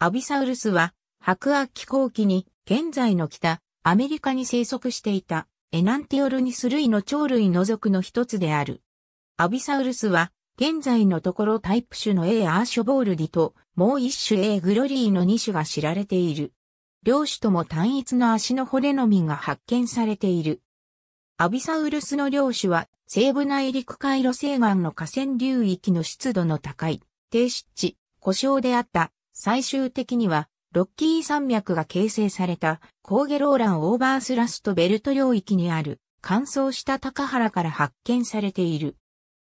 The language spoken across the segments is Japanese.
アビサウルスは白亜紀後期に現在の北アメリカに生息していたエナンティオルニス類の鳥類の属の一つである。アビサウルスは現在のところタイプ種の A アーショボールディともう一種 A グロリーの二種が知られている。両種とも単一の足の骨のみが発見されている。アビサウルスの両種は西部内陸回路西岸の河川流域の湿度の高い低湿地、故障であった最終的には、ロッキー山脈が形成された、コーゲローランオーバースラストベルト領域にある、乾燥した高原から発見されている。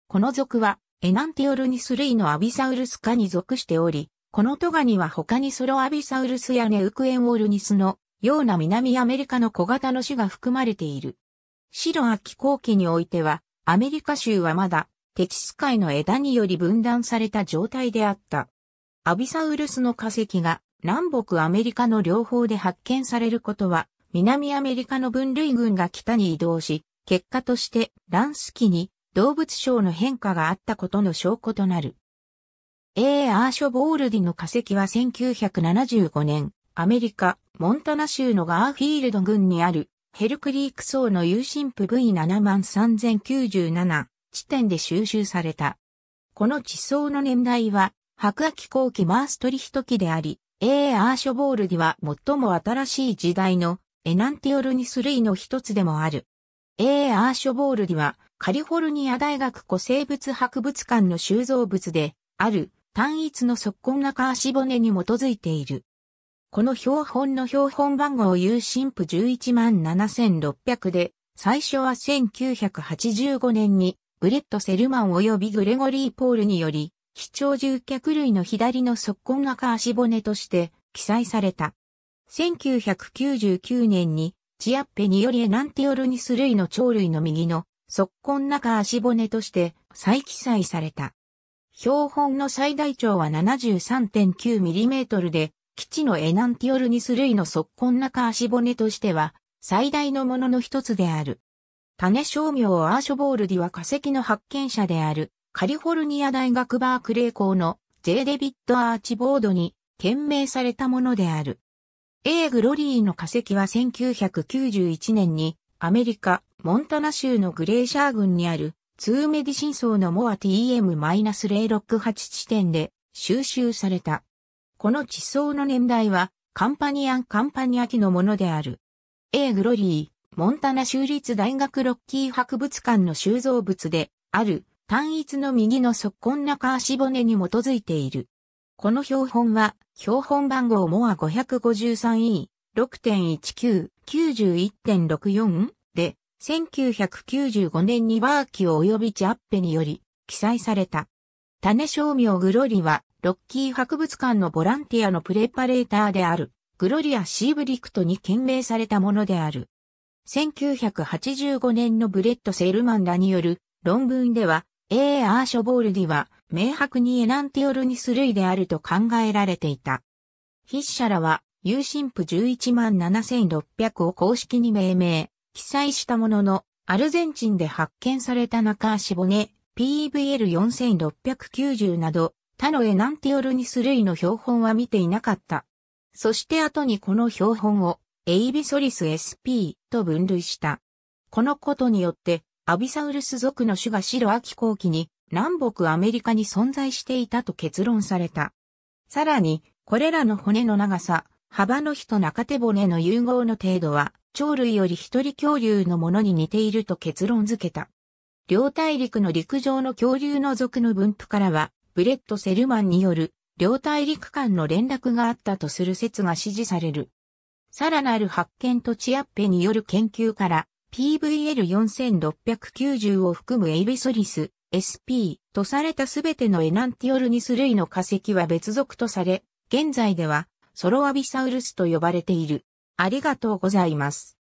この属は、エナンティオルニス類のアビサウルス科に属しており、このトガには他にソロアビサウルスやネウクエンオルニスのような南アメリカの小型の種が含まれている。白秋後期においては、アメリカ州はまだ、テキス海の枝により分断された状態であった。アビサウルスの化石が南北アメリカの両方で発見されることは、南アメリカの分類群が北に移動し、結果としてランス期に動物症の変化があったことの証拠となる。A. アーショボールディの化石は1975年、アメリカ、モンタナ州のガーフィールド郡にあるヘルクリーク層の有神部 V73097 地点で収集された。この地層の年代は白亜紀後期マーストリヒト期であり、A. アーショボールディは最も新しい時代のエナンティオルニス類の一つでもある。A. アーショボールディはカリフォルニア大学古生物博物館の収蔵物である単一の速根中足骨に基づいている。この標本の標本番号有新譜117,600で、最初は1985年にブレット・セルマン及びグレゴリー・ポールにより貴鳥獣脚類の左の側根赤足骨として記載された。1999年に、チアッペによりエナンティオルニス類の鳥類の右の側根中足骨として再記載された。標本の最大長は 73.9mm で、基地のエナンティオルニス類の側根中足骨としては、最大のものの一つである。種商業アーショボールディは化石の発見者である。カリフォルニア大学バークレー校の J. デビッド・アーチボードに懸名されたものである。A. グロリーの化石は1991年にアメリカ・モンタナ州のグレーシャー郡にあるツーメディシン層のモア TM-068 地点で収集された。この地層の年代はカンパニアン・カンパニア期のものである。A. グロリー、モンタナ州立大学ロッキー博物館の収蔵物である単一の右の側根中足骨に基づいている。この標本は、標本番号モア 553E6.1991.64 で、1995年にバーキオ及びチアッペにより記載された。種商名グロリは、ロッキー博物館のボランティアのプレパレーターである、グロリア・シーブリクトに懸命されたものである。1985年のブレット・セールマンらによる論文では、A. アーショボールディは明白にエナンティオルニス類であると考えられていた。筆者らは、有神父11万7600を公式に命名、記載したものの、アルゼンチンで発見された中足骨、PVL4690 など、他のエナンティオルニス類の標本は見ていなかった。そして後にこの標本を、エイビソリス SP と分類した。このことによって、アビサウルス属の種が白亜紀後期に南北アメリカに存在していたと結論された。さらに、これらの骨の長さ、幅の比と中手骨の融合の程度は、鳥類より一人恐竜のものに似ていると結論付けた。両大陸の陸上の恐竜の属の分布からは、ブレット・セルマンによる両大陸間の連絡があったとする説が支持される。さらなる発見とチアッペによる研究から、PVL4690 を含むエイビソリス、SP とされたすべてのエナンティオルニス類の化石は別属とされ、現在ではソロアビサウルスと呼ばれている。ありがとうございます。